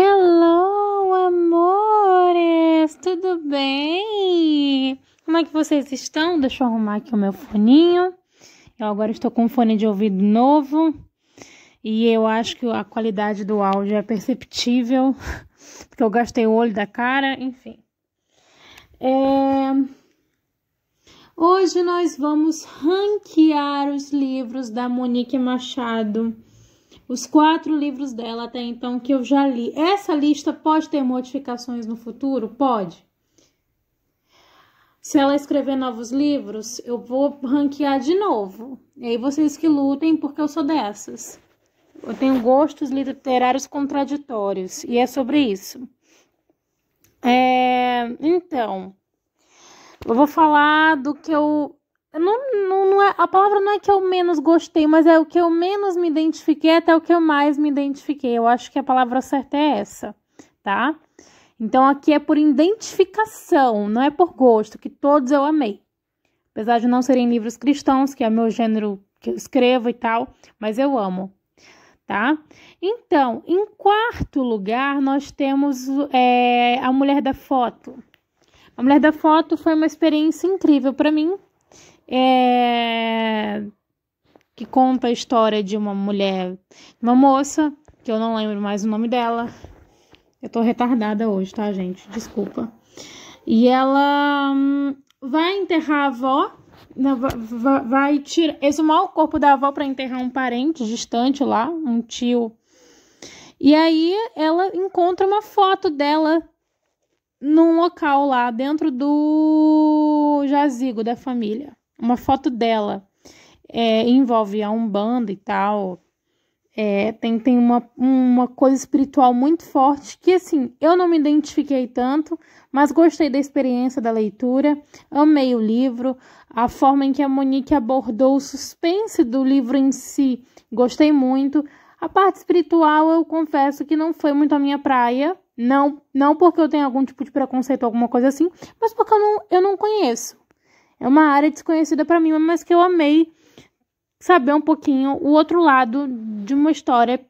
Hello, amores! Tudo bem? Como é que vocês estão? Deixa eu arrumar aqui o meu foninho. Eu agora estou com um fone de ouvido novo e eu acho que a qualidade do áudio é perceptível, porque eu gastei o olho da cara, enfim. É... Hoje nós vamos ranquear os livros da Monique Machado os quatro livros dela até então que eu já li. Essa lista pode ter modificações no futuro? Pode. Se ela escrever novos livros, eu vou ranquear de novo. E aí vocês que lutem, porque eu sou dessas. Eu tenho gostos literários contraditórios, e é sobre isso. É, então, eu vou falar do que eu não, não, não é, a palavra não é que eu menos gostei, mas é o que eu menos me identifiquei até o que eu mais me identifiquei. Eu acho que a palavra certa é essa, tá? Então aqui é por identificação, não é por gosto, que todos eu amei. Apesar de não serem livros cristãos, que é meu gênero que eu escrevo e tal, mas eu amo, tá? Então, em quarto lugar, nós temos é, A Mulher da Foto. A Mulher da Foto foi uma experiência incrível para mim, é, que conta a história de uma mulher, uma moça, que eu não lembro mais o nome dela. Eu tô retardada hoje, tá, gente? Desculpa. E ela hum, vai enterrar a avó, né, vai, vai tirar, exumar o corpo da avó para enterrar um parente distante lá, um tio. E aí ela encontra uma foto dela num local lá dentro do jazigo da família uma foto dela. É, envolve a Umbanda e tal. É, tem tem uma, uma coisa espiritual muito forte que, assim, eu não me identifiquei tanto, mas gostei da experiência da leitura, amei o livro, a forma em que a Monique abordou o suspense do livro em si, gostei muito. A parte espiritual, eu confesso que não foi muito a minha praia, não, não porque eu tenho algum tipo de preconceito, alguma coisa assim, mas porque eu não, eu não conheço. É uma área desconhecida para mim, mas que eu amei saber um pouquinho o outro lado de uma história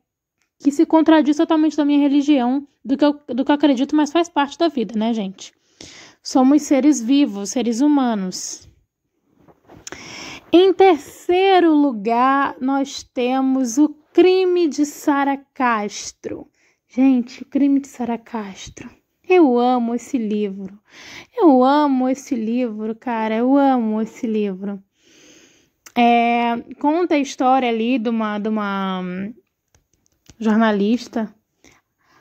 que se contradiz totalmente da minha religião, do que eu, do que eu acredito, mas faz parte da vida, né, gente? Somos seres vivos, seres humanos. Em terceiro lugar, nós temos o crime de Sara Castro. Gente, o crime de Sara Castro. Eu amo esse livro. Eu amo esse livro, cara. Eu amo esse livro. É, conta a história ali de uma, de uma hum, jornalista,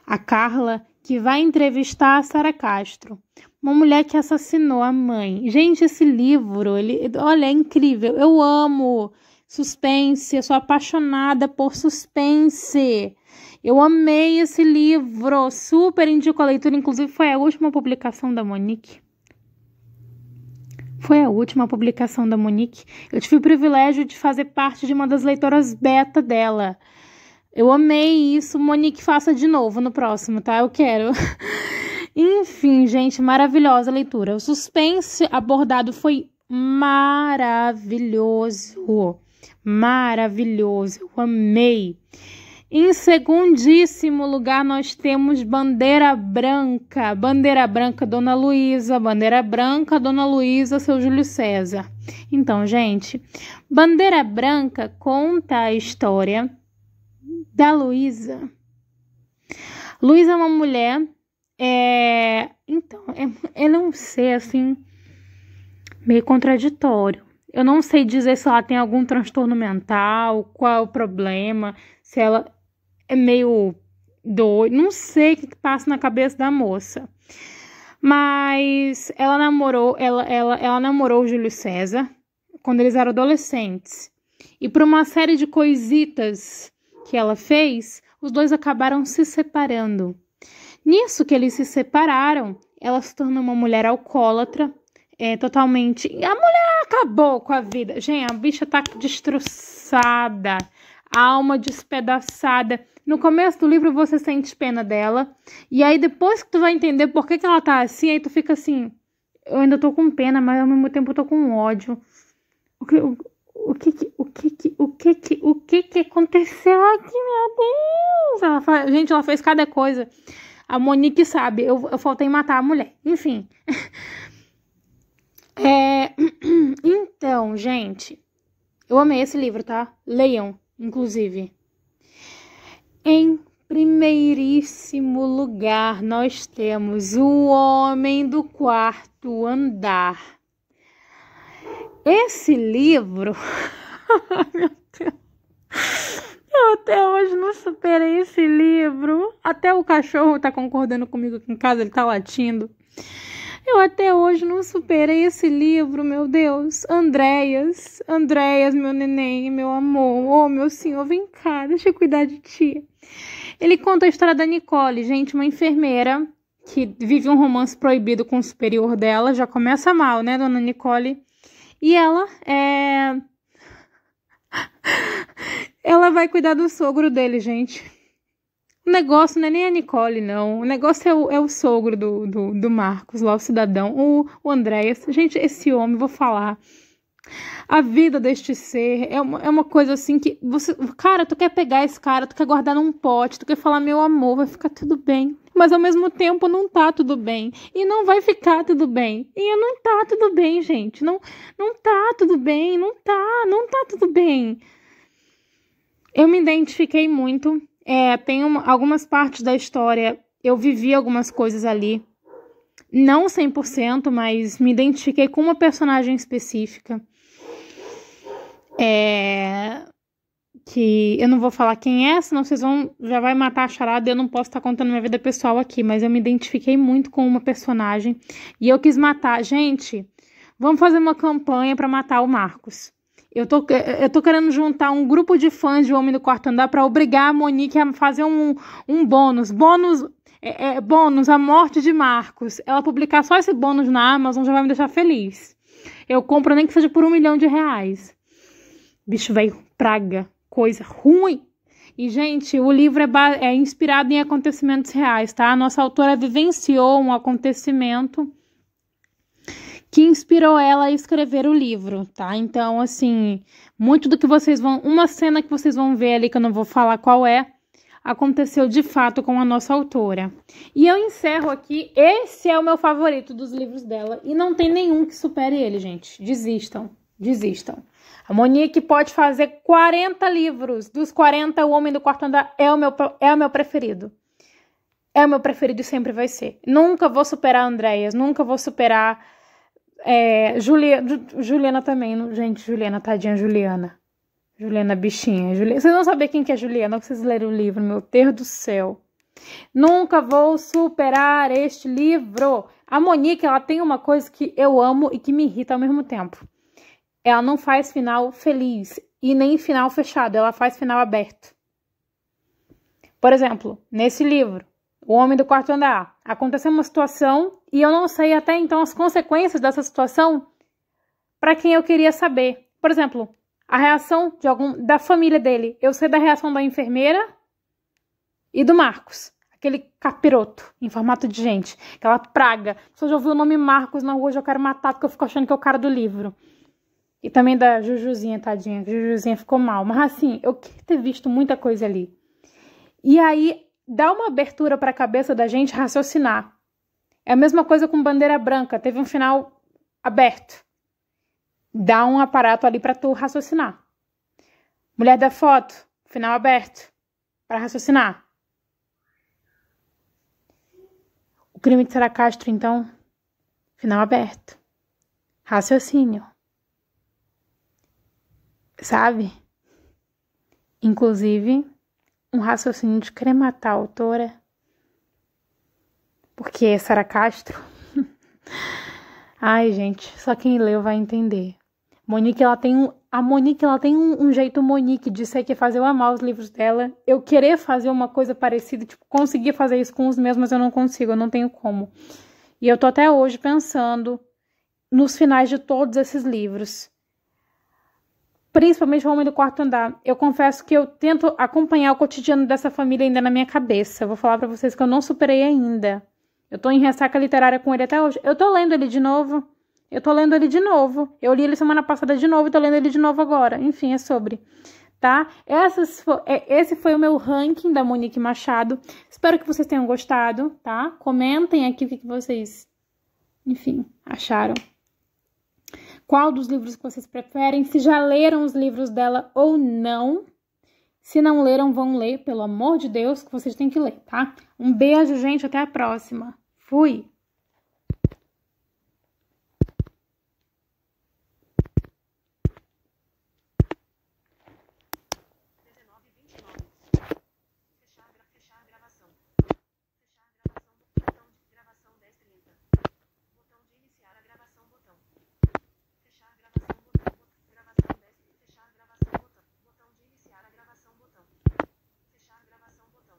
a Carla, que vai entrevistar a Sara Castro, uma mulher que assassinou a mãe. Gente, esse livro, ele, olha, é incrível. Eu amo suspense, eu sou apaixonada por suspense. Eu amei esse livro, super indico a leitura, inclusive foi a última publicação da Monique. Foi a última publicação da Monique. Eu tive o privilégio de fazer parte de uma das leitoras beta dela. Eu amei isso. Monique, faça de novo no próximo, tá? Eu quero. Enfim, gente, maravilhosa leitura. O suspense abordado foi maravilhoso. Maravilhoso. Eu amei. Em segundíssimo lugar, nós temos Bandeira Branca. Bandeira Branca, Dona Luísa. Bandeira Branca, Dona Luísa, seu Júlio César. Então, gente, Bandeira Branca conta a história da Luísa. Luísa é uma mulher. É... Então, é... eu não sei, assim, meio contraditório. Eu não sei dizer se ela tem algum transtorno mental, qual é o problema, se ela é meio doido, não sei o que passa na cabeça da moça. Mas ela namorou, ela, ela, ela namorou o Júlio César quando eles eram adolescentes. E por uma série de coisitas que ela fez, os dois acabaram se separando. Nisso que eles se separaram, ela se tornou uma mulher alcoólatra, é, totalmente. A mulher acabou com a vida. Gente, a bicha tá destroçada, a alma despedaçada. No começo do livro você sente pena dela. E aí depois que tu vai entender por que, que ela tá assim, aí tu fica assim. Eu ainda tô com pena, mas ao mesmo tempo eu tô com ódio. O que, o, o que, que, o que, que, o que, que, o que, que aconteceu aqui, meu Deus? Ela fala, gente, ela fez cada coisa. A Monique sabe, eu, eu faltei matar a mulher. Enfim. é, então, gente, eu amei esse livro, tá? Leiam, inclusive. Em primeiríssimo lugar, nós temos o Homem do Quarto Andar. Esse livro. Meu Deus. Eu até hoje não superei esse livro. Até o cachorro tá concordando comigo aqui em casa, ele tá latindo. Eu até hoje não superei esse livro, meu Deus. Andréias, Andréias, meu neném, meu amor. Oh, meu senhor, vem cá, deixa eu cuidar de ti. Ele conta a história da Nicole, gente, uma enfermeira que vive um romance proibido com o superior dela. Já começa mal, né, dona Nicole? E ela é. ela vai cuidar do sogro dele, gente. O negócio não é nem a Nicole, não. O negócio é o, é o sogro do, do, do, Marcos, lá o cidadão, o, o Andréas. Gente, esse homem, vou falar. A vida deste ser é uma, é uma coisa assim que você, cara, tu quer pegar esse cara, tu quer guardar num pote, tu quer falar meu amor, vai ficar tudo bem. Mas ao mesmo tempo não tá tudo bem e não vai ficar tudo bem. E não tá tudo bem, gente. Não não tá tudo bem, não tá, não tá tudo bem. Eu me identifiquei muito é, tem uma, algumas partes da história, eu vivi algumas coisas ali. Não 100%, mas me identifiquei com uma personagem específica. É, que eu não vou falar quem é, senão vocês vão já vai matar a charada, eu não posso estar tá contando minha vida pessoal aqui, mas eu me identifiquei muito com uma personagem e eu quis matar, gente, vamos fazer uma campanha para matar o Marcos. Eu tô, eh, eu tô querendo juntar um grupo de fãs de Homem do Quarto Andar para obrigar a Monique a fazer um, um bônus. Bônus é, é, bônus, a morte de Marcos. Ela publicar só esse bônus na Amazon já vai me deixar feliz. Eu compro nem que seja por um milhão de reais. Bicho velho, praga, coisa ruim. E, gente, o livro é, é inspirado em acontecimentos reais, tá? A nossa autora vivenciou um acontecimento que inspirou ela a escrever o livro, tá? Então, assim, muito do que vocês vão. Uma cena que vocês vão ver ali, que eu não vou falar qual é, aconteceu de fato com a nossa autora. E eu encerro aqui. Esse é o meu favorito dos livros dela. E não tem nenhum que supere ele, gente. Desistam. Desistam. A Monique pode fazer 40 livros. Dos 40, O Homem do Quarto Andar é o meu, é o meu preferido. É o meu preferido e sempre vai ser. Nunca vou superar Andréas. Nunca vou superar é, Juliana também, gente, Juliana, tadinha Juliana. Juliana bichinha. Juliana. Vocês vão saber quem que é Juliana, vocês leram o livro, meu Deus do céu. Nunca vou superar este livro. A Monique, ela tem uma coisa que eu amo e que me irrita ao mesmo tempo. Ela não faz final feliz e nem final fechado, ela faz final aberto. Por exemplo, nesse livro, O Homem do Quarto Andar, aconteceu uma situação e eu não sei até então as consequências dessa situação para quem eu queria saber. Por exemplo, a reação de algum da família dele. Eu sei da reação da enfermeira e do Marcos, aquele capiroto em formato de gente, aquela praga. Se eu já ouvi o nome Marcos na rua, eu já quero matar porque eu fico achando que é o cara do livro. E também da Jujuzinha, tadinha. Jujuzinha ficou mal. Mas assim, eu queria ter visto muita coisa ali. E aí dá uma abertura para a cabeça da gente raciocinar. É a mesma coisa com bandeira branca, teve um final aberto. Dá um aparato ali para tu raciocinar. Mulher da foto, final aberto, para raciocinar. O crime de Sara Castro, então, final aberto. Raciocínio. Sabe? Inclusive, um raciocínio de querer matar a autora porque Sara Castro. Ai, gente, só quem leu vai entender. Monique, ela tem um, a Monique, ela tem um, um jeito Monique de ser que fazer eu amar os livros dela. Eu querer fazer uma coisa parecida, tipo, conseguir fazer isso com os meus, mas eu não consigo, eu não tenho como. E eu tô até hoje pensando nos finais de todos esses livros. Principalmente o Homem do Quarto Andar. Eu confesso que eu tento acompanhar o cotidiano dessa família ainda na minha cabeça. Eu vou falar para vocês que eu não superei ainda. Eu tô em ressaca literária com ele até hoje. Eu tô lendo ele de novo. Eu tô lendo ele de novo. Eu li ele semana passada de novo e tô lendo ele de novo agora. Enfim, é sobre. Tá? Essas, é, esse foi o meu ranking da Monique Machado. Espero que vocês tenham gostado, tá? Comentem aqui o que vocês, enfim, acharam. Qual dos livros que vocês preferem? Se já leram os livros dela ou não, se não leram, vão ler, pelo amor de Deus, que vocês têm que ler, tá? Um beijo, gente, até a próxima. Fui! Fechar gravação botão.